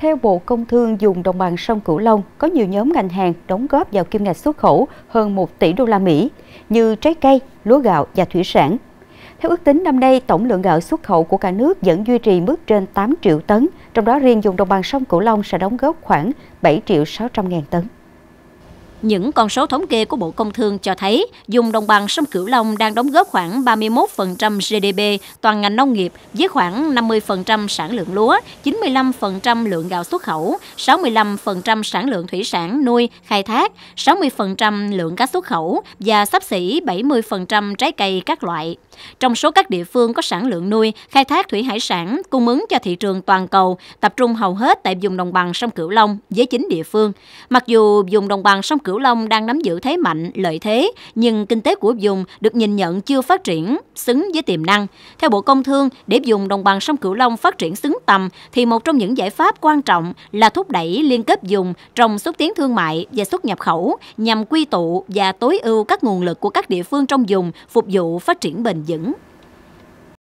Theo Bộ Công Thương dùng đồng bằng sông Cửu Long, có nhiều nhóm ngành hàng đóng góp vào kim ngạch xuất khẩu hơn 1 tỷ đô la Mỹ như trái cây, lúa gạo và thủy sản. Theo ước tính năm nay, tổng lượng gạo xuất khẩu của cả nước vẫn duy trì mức trên 8 triệu tấn, trong đó riêng dùng đồng bằng sông Cửu Long sẽ đóng góp khoảng 7 triệu 600 ngàn tấn. Những con số thống kê của Bộ Công Thương cho thấy dùng đồng bằng sông Cửu Long đang đóng góp khoảng 31% GDP toàn ngành nông nghiệp với khoảng 50% sản lượng lúa, 95% lượng gạo xuất khẩu, 65% sản lượng thủy sản nuôi, khai thác, 60% lượng cá xuất khẩu và sắp xỉ 70% trái cây các loại. Trong số các địa phương có sản lượng nuôi, khai thác thủy hải sản cung ứng cho thị trường toàn cầu, tập trung hầu hết tại vùng đồng bằng sông Cửu Long với chính địa phương. Mặc dù vùng đồng bằng sông Cửu Cửu Long đang nắm giữ thế mạnh, lợi thế, nhưng kinh tế của vùng được nhìn nhận chưa phát triển xứng với tiềm năng. Theo Bộ Công Thương, để vùng đồng bằng sông Cửu Long phát triển xứng tầm thì một trong những giải pháp quan trọng là thúc đẩy liên kết vùng trong xúc tiến thương mại và xuất nhập khẩu nhằm quy tụ và tối ưu các nguồn lực của các địa phương trong vùng phục vụ phát triển bền vững.